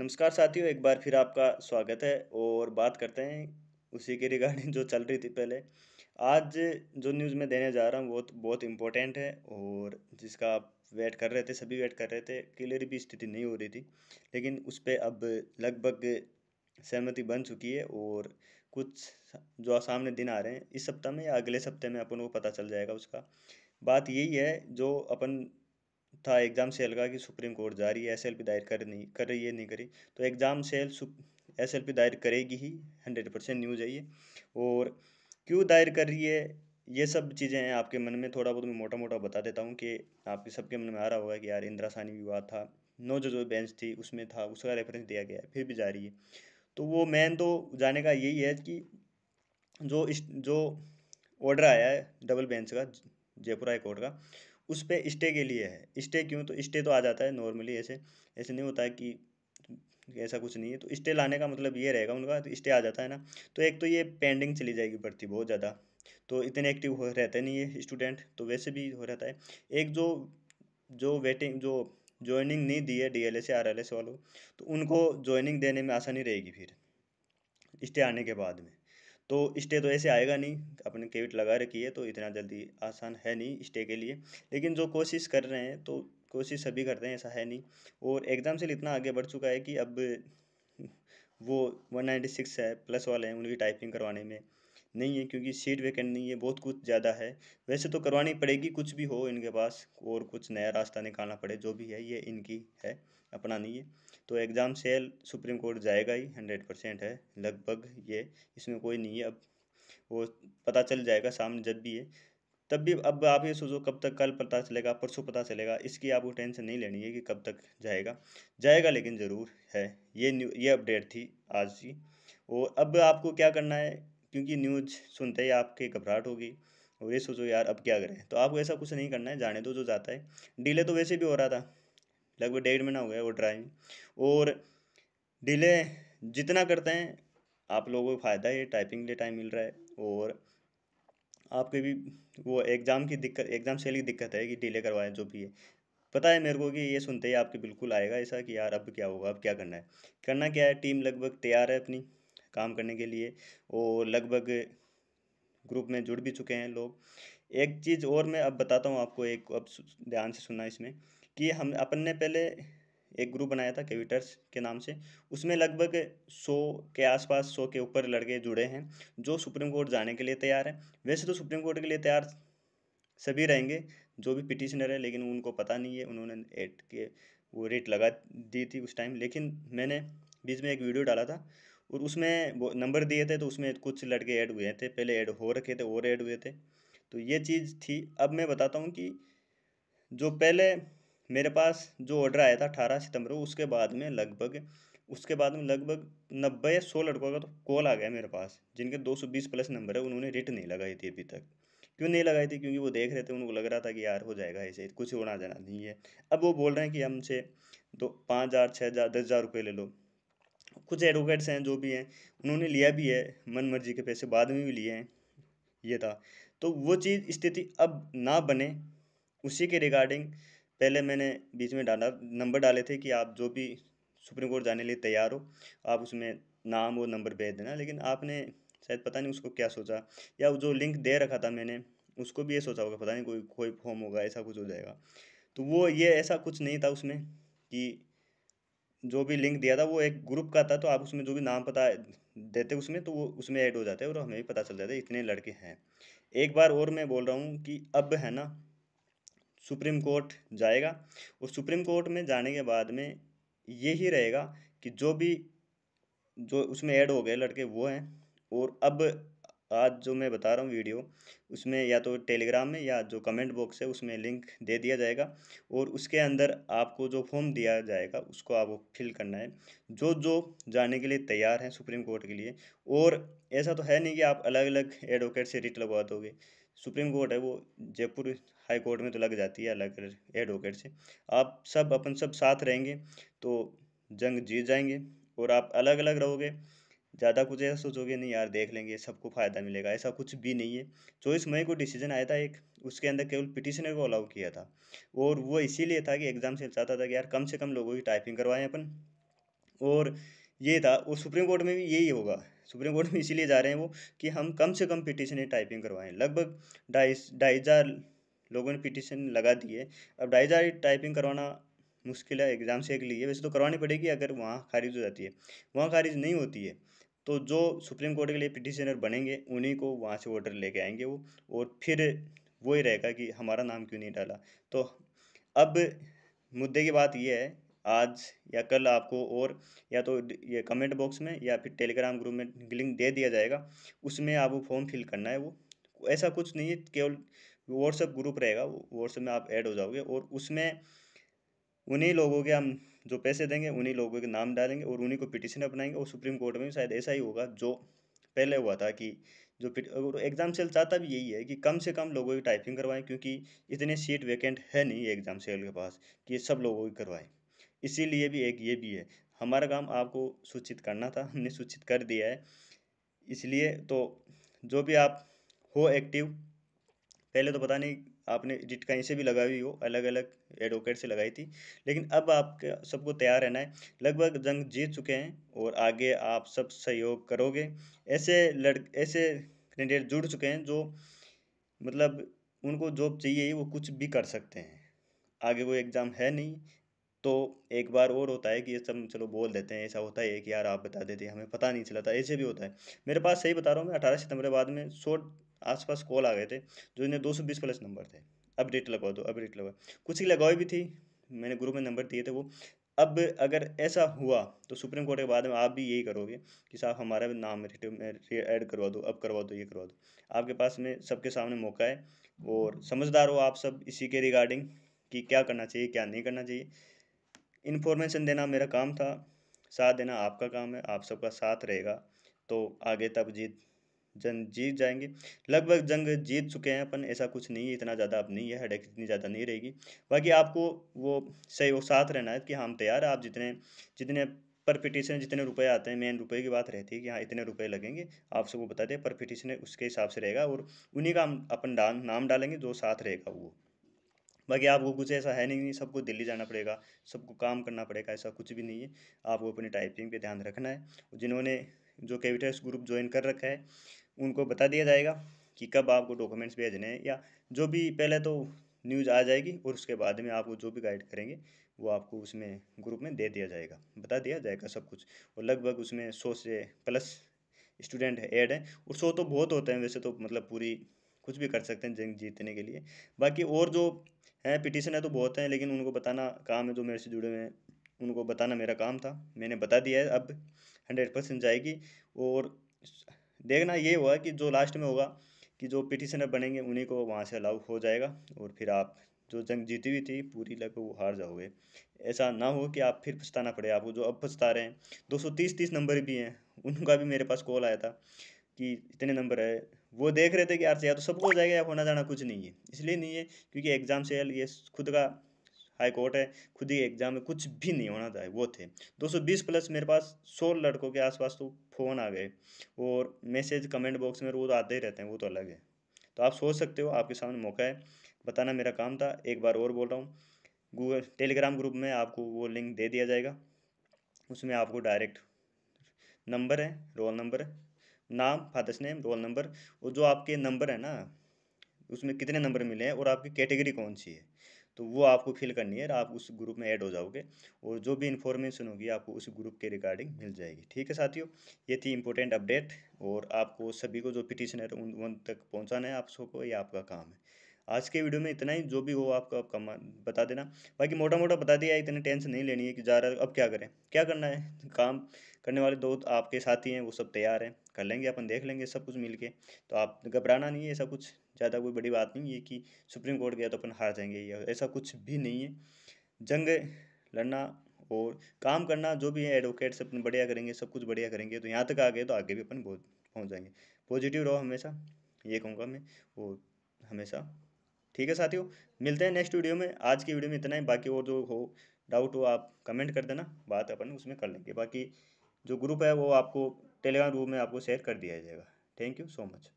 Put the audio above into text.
नमस्कार साथियों एक बार फिर आपका स्वागत है और बात करते हैं उसी के रिगार्डिंग जो चल रही थी पहले आज जो न्यूज़ मैं देने जा रहा हूँ वो तो बहुत इम्पोर्टेंट है और जिसका आप वेट कर रहे थे सभी वेट कर रहे थे क्लियर भी स्थिति नहीं हो रही थी लेकिन उस पर अब लगभग सहमति बन चुकी है और कुछ जो सामने दिन आ रहे हैं इस सप्ताह में या अगले सप्ताह में अपन को पता चल जाएगा उसका बात यही है जो अपन था एग्ज़ाम सेल का कि सुप्रीम कोर्ट जा रही है एस दायर कर नहीं कर रही है नहीं करी तो एग्ज़ाम सेल एस दायर करेगी ही हंड्रेड परसेंट न्यूज़ है ये और क्यों दायर कर रही है ये सब चीज़ें हैं आपके मन में थोड़ा बहुत मैं मोटा मोटा बता देता हूँ कि आपके सबके मन में आ रहा होगा कि यार इंदिरा सानी विवाद था नौ जो जो बेंच थी उसमें था उसका रेफरेंस दिया गया है फिर भी जा रही है तो वो मैन तो जाने का यही है कि जो इस जो ऑर्डर आया है डबल बेंच का जयपुर हाई कोर्ट का उस पर स्टे के लिए है स्टे क्यों तो स्टे तो आ जाता है नॉर्मली ऐसे ऐसे नहीं होता है कि ऐसा कुछ नहीं है तो स्टे लाने का मतलब ये रहेगा उनका तो स्टे आ जाता है ना तो एक तो ये पेंडिंग चली जाएगी भर्ती बहुत ज़्यादा तो इतने एक्टिव हो रहते नहीं है स्टूडेंट तो वैसे भी हो रहता है एक जो जो वेटिंग जो ज्वाइनिंग नहीं दी है D L S R L S वालों तो उनको ज्वाइनिंग देने में आसानी रहेगी फिर स्टे आने के बाद में तो स्टे तो ऐसे आएगा नहीं अपने केविट लगा रखी है तो इतना जल्दी आसान है नहीं स्टे के लिए लेकिन जो कोशिश कर रहे हैं तो कोशिश सभी करते हैं ऐसा है नहीं और एग्ज़ाम से इतना आगे बढ़ चुका है कि अब वो वन नाइन्टी सिक्स है प्लस वाले हैं उनकी टाइपिंग करवाने में नहीं है क्योंकि सीट वेकेंट नहीं है बहुत कुछ ज़्यादा है वैसे तो करवानी पड़ेगी कुछ भी हो इनके पास और कुछ नया रास्ता निकालना पड़े जो भी है ये इनकी है अपनानी है तो एग्ज़ाम सेल सुप्रीम कोर्ट जाएगा ही हंड्रेड परसेंट है लगभग ये इसमें कोई नहीं है अब वो पता चल जाएगा सामने जब भी है तब भी अब आप ये सोचो कब तक कल पता चलेगा परसों पता चलेगा इसकी आपको टेंशन नहीं लेनी है कि कब तक जाएगा जाएगा लेकिन ज़रूर है ये न्यू ये अपडेट थी आज की और अब आपको क्या करना है क्योंकि न्यूज सुनते ही आपकी घबराहट होगी और ये सोचो यार अब क्या करें तो आपको ऐसा कुछ नहीं करना है जाने दो जो जाता है डिले तो वैसे भी हो रहा था लगभग डेढ़ महीना हो गया वो में और डिले जितना करते हैं आप लोगों को फ़ायदा है टाइपिंग के लिए टाइम मिल रहा है और आपके भी वो एग्ज़ाम की दिक्कत एग्ज़ाम सेल की दिक्कत है कि डिले करवाएं जो भी है पता है मेरे को कि ये सुनते ही आपके बिल्कुल आएगा ऐसा कि यार अब क्या होगा अब क्या करना है करना क्या है टीम लगभग तैयार है अपनी काम करने के लिए और लगभग ग्रुप में जुड़ भी चुके हैं लोग एक चीज़ और मैं अब बताता हूँ आपको एक अब ध्यान से सुनना इसमें कि हम अपन ने पहले एक ग्रुप बनाया था केविटर्स के नाम से उसमें लगभग सौ के आसपास सौ के ऊपर लड़के जुड़े हैं जो सुप्रीम कोर्ट जाने के लिए तैयार हैं वैसे तो सुप्रीम कोर्ट के लिए तैयार सभी रहेंगे जो भी पिटिशनर है लेकिन उनको पता नहीं है उन्होंने एट के वो रेट लगा दी थी उस टाइम लेकिन मैंने बीच में एक वीडियो डाला था और उसमें वो नंबर दिए थे तो उसमें कुछ लड़के ऐड हुए थे पहले ऐड हो रखे थे और ऐड हुए थे तो ये चीज़ थी अब मैं बताता हूँ कि जो पहले मेरे पास जो ऑर्डर आया था अठारह सितंबर को उसके बाद में लगभग उसके बाद में लगभग नब्बे या सौ लड़कों का तो कॉल आ गया मेरे पास जिनके दो सौ बीस प्लस नंबर है उन्होंने रिट नहीं लगाई थी अभी तक क्यों नहीं लगाई थी क्योंकि वो देख रहे थे उनको लग रहा था कि यार हो जाएगा ऐसे कुछ होना जाना नहीं है अब वो बोल रहे हैं कि हमसे दो पाँच हज़ार छः हज़ार दस हज़ार रुपये ले लो कुछ एडवोकेट्स हैं जो भी हैं उन्होंने लिया भी है मन मर्जी के पैसे बाद में भी लिए हैं ये था तो वो चीज़ स्थिति अब ना बने उसी के रिगार्डिंग पहले मैंने बीच में डाला नंबर डाले थे कि आप जो भी सुप्रीम कोर्ट जाने लिए तैयार हो आप उसमें नाम और नंबर भेज देना लेकिन आपने शायद पता नहीं उसको क्या सोचा या जो लिंक दे रखा था मैंने उसको भी ये सोचा होगा पता नहीं कोई कोई फॉर्म होगा ऐसा कुछ हो जाएगा तो वो ये ऐसा कुछ नहीं था उसमें कि जो भी लिंक दिया था वो एक ग्रुप का था तो आप उसमें जो भी नाम पता देते उसमें तो वो उसमें ऐड हो जाते हैं और हमें भी पता चल जाता है इतने लड़के हैं एक बार और मैं बोल रहा हूँ कि अब है ना सुप्रीम कोर्ट जाएगा और सुप्रीम कोर्ट में जाने के बाद में ये ही रहेगा कि जो भी जो उसमें ऐड हो गए लड़के वो हैं और अब आज जो मैं बता रहा हूँ वीडियो उसमें या तो टेलीग्राम में या जो कमेंट बॉक्स है उसमें लिंक दे दिया जाएगा और उसके अंदर आपको जो फॉर्म दिया जाएगा उसको आपको फिल करना है जो जो जाने के लिए तैयार हैं सुप्रीम कोर्ट के लिए और ऐसा तो है नहीं कि आप अलग अलग एडवोकेट से रिट लगवा दोगे सुप्रीम कोर्ट है वो जयपुर हाई कोर्ट में तो लग जाती है अलग एडवोकेट से आप सब अपन सब साथ रहेंगे तो जंग जीत जाएंगे और आप अलग अलग रहोगे ज़्यादा कुछ ऐसा सोचोगे नहीं यार देख लेंगे सबको फ़ायदा मिलेगा ऐसा कुछ भी नहीं है चौबीस मई को डिसीजन आया था एक उसके अंदर केवल पिटिशनर को अलाउ किया था और वो इसीलिए था कि एग्ज़ाम से चाहता था कि यार कम से कम लोगों की टाइपिंग करवाएं अपन और ये था और सुप्रीम कोर्ट में भी यही होगा सुप्रीम कोर्ट में इसीलिए जा रहे हैं वो कि हम कम से कम पिटिशन टाइपिंग करवाएं लगभग ढाई ढाई हज़ार लोगों ने पिटिशन लगा दिए अब ढाई हज़ार टाइपिंग करवाना मुश्किल है एग्ज़ाम से के लिए वैसे तो करवानी पड़ेगी अगर वहाँ खारिज हो जाती है वहाँ खारिज नहीं होती है तो जो सुप्रीम कोर्ट के लिए पिटिशनर बनेंगे उन्हीं को वहाँ से ऑर्डर लेके आएंगे वो और फिर वही रहेगा कि हमारा नाम क्यों नहीं डाला तो अब मुद्दे की बात यह है आज या कल आपको और या तो ये कमेंट बॉक्स में या फिर टेलीग्राम ग्रुप में लिंक दे दिया जाएगा उसमें आप वो फॉर्म फिल करना है वो ऐसा कुछ नहीं है केवल व्हाट्सएप ग्रुप रहेगा वो व्हाट्सएप में आप ऐड हो जाओगे और उसमें उन्हीं लोगों के हम जो पैसे देंगे उन्हीं लोगों के नाम डालेंगे और उन्हीं को पिटिशन अपनाएंगे और सुप्रीम कोर्ट में भी शायद ऐसा ही होगा जो पहले हुआ था कि जो एग्ज़ाम सेल चाहता भी यही है कि कम से कम लोगों की टाइपिंग करवाएं क्योंकि इतने सीट वैकेंट है नहीं एग्ज़ाम सेल के पास कि ये सब लोगों की करवाएं इसीलिए भी एक ये भी है हमारा काम आपको सूचित करना था हमने सूचित कर दिया है इसलिए तो जो भी आप हो एक्टिव पहले तो पता नहीं आपने जिट से भी लगाई हुई हो अलग अलग एडवोकेट से लगाई थी लेकिन अब आप सबको तैयार रहना है लगभग जंग जीत चुके हैं और आगे आप सब सहयोग करोगे ऐसे लड़ ऐसे कैंडिडेट जुड़ चुके हैं जो मतलब उनको जॉब चाहिए वो कुछ भी कर सकते हैं आगे वो एग्ज़ाम है नहीं तो एक बार और होता है कि ये सब चलो बोल देते हैं ऐसा होता है कि यार आप बता देते हैं हमें पता नहीं चला था ऐसे भी होता है मेरे पास सही बता रहा हूँ मैं अठारह सितंबर बाद में शॉर्ट आसपास कॉल आ गए थे जो इन्हें दो सौ बीस प्लस नंबर थे अब डेट लगवा दो अब डेट लगवा कुछ की लगाई भी थी मैंने ग्रुप में नंबर दिए थे वो अब अगर ऐसा हुआ तो सुप्रीम कोर्ट के बाद में आप भी यही करोगे कि साहब हमारा भी नाम ऐड करवा दो अब करवा दो ये करवा दो आपके पास में सबके सामने मौका है और समझदार हो आप सब इसी के रिगार्डिंग कि क्या करना चाहिए क्या नहीं करना चाहिए इन्फॉर्मेशन देना मेरा काम था साथ देना आपका काम है आप सबका साथ रहेगा तो आगे तब जीत जंग जीत जाएंगे लगभग जंग जीत चुके हैं अपन ऐसा कुछ नहीं है इतना ज़्यादा अब नहीं है हेडेक इतनी ज़्यादा नहीं रहेगी बाकी आपको वो सही वो साथ रहना है कि हाँ, हम तैयार आप जितने जितने पर पिटिशन जितने रुपए आते हैं मेन रुपए की बात रहती है कि हाँ इतने रुपए लगेंगे आप सबको बता दें पर पिटिशन उसके हिसाब से रहेगा और उन्हीं का हम अपन डाल नाम डालेंगे जो साथ रहेगा वो बाकी आपको कुछ ऐसा है नहीं सबको दिल्ली जाना पड़ेगा सबको काम करना पड़ेगा ऐसा कुछ भी नहीं है आपको अपनी टाइपिंग पर ध्यान रखना है जिन्होंने जो कैविटर्स ग्रुप ज्वाइन कर रखा है उनको बता दिया जाएगा कि कब आपको डॉक्यूमेंट्स भेजने हैं या जो भी पहले तो न्यूज़ आ जाएगी और उसके बाद में आपको जो भी गाइड करेंगे वो आपको उसमें ग्रुप में दे दिया जाएगा बता दिया जाएगा सब कुछ और लगभग उसमें सौ से प्लस स्टूडेंट ऐड हैं और सौ तो बहुत होते हैं वैसे तो मतलब पूरी कुछ भी कर सकते हैं जंग जीतने के लिए बाकी और जो हैं पिटिशन है तो बहुत हैं लेकिन उनको बताना काम है जो मेरे से जुड़े हुए हैं उनको बताना मेरा काम था मैंने बता दिया है अब हंड्रेड परसेंट जाएगी और देखना ये हुआ कि जो लास्ट में होगा कि जो पिटिशनर बनेंगे उन्हीं को वहाँ से अलाउ हो जाएगा और फिर आप जो जंग जीती हुई थी पूरी लगभग वो हार जाओगे ऐसा ना हो कि आप फिर पछताना पड़े आपको जो अब पछता रहे हैं दो सौ तीस तीस नंबर भी हैं उनका भी मेरे पास कॉल आया था कि इतने नंबर है वो देख रहे थे कि यार से या तो सबको हो जाएगा या होना जाना कुछ नहीं है इसलिए नहीं है क्योंकि एग्ज़ाम से ये खुद का हाई कोर्ट है खुद ही एग्जाम में कुछ भी नहीं होना था वो थे 220 प्लस मेरे पास सौ लड़कों के आसपास तो फ़ोन आ गए और मैसेज कमेंट बॉक्स में वो तो आते ही रहते हैं वो तो अलग है तो आप सोच सकते हो आपके सामने मौका है बताना मेरा काम था एक बार और बोल रहा हूँ गूगल टेलीग्राम ग्रुप में आपको वो लिंक दे दिया जाएगा उसमें आपको डायरेक्ट नंबर है रोल नंबर है नाम फादर्स नेम रोल नंबर और जो आपके नंबर है ना उसमें कितने नंबर मिले हैं और आपकी कैटेगरी कौन सी है तो वो आपको फिल करनी है आप उस ग्रुप में ऐड हो जाओगे और जो भी इन्फॉर्मेशन होगी आपको उस ग्रुप के रिगार्डिंग मिल जाएगी ठीक है साथियों ये थी इंपॉर्टेंट अपडेट और आपको सभी को जो पिटिशनर उन तक पहुँचाना है आप सबको ये आपका काम है आज के वीडियो में इतना ही जो भी हो आपको आपका बता देना बाकी मोटा मोटा बता दिया इतनी टेंशन नहीं लेनी है कि जा रहा अब क्या करें क्या करना है काम करने वाले दोस्त आपके साथी हैं वो सब तैयार हैं कर लेंगे अपन देख लेंगे सब कुछ मिल के तो आप घबराना नहीं है ऐसा कुछ ज़्यादा कोई बड़ी बात नहीं है कि सुप्रीम कोर्ट गया तो अपन हार जाएंगे या ऐसा कुछ भी नहीं है जंग लड़ना और काम करना जो भी है एडवोकेट से अपन बढ़िया करेंगे सब कुछ बढ़िया करेंगे तो यहाँ तक आ गए तो आगे भी अपन बहुत पहुँच जाएंगे पॉजिटिव रहो हमेशा ये कहूँगा मैं वो हमेशा ठीक है साथियों मिलते हैं नेक्स्ट वीडियो में आज की वीडियो में इतना ही बाकी और जो हो डाउट हो आप कमेंट कर देना बात अपन उसमें कर लेंगे बाकी जो ग्रुप है वो आपको टेलीग्राम ग्रुप में आपको शेयर कर दिया जाएगा थैंक यू सो मच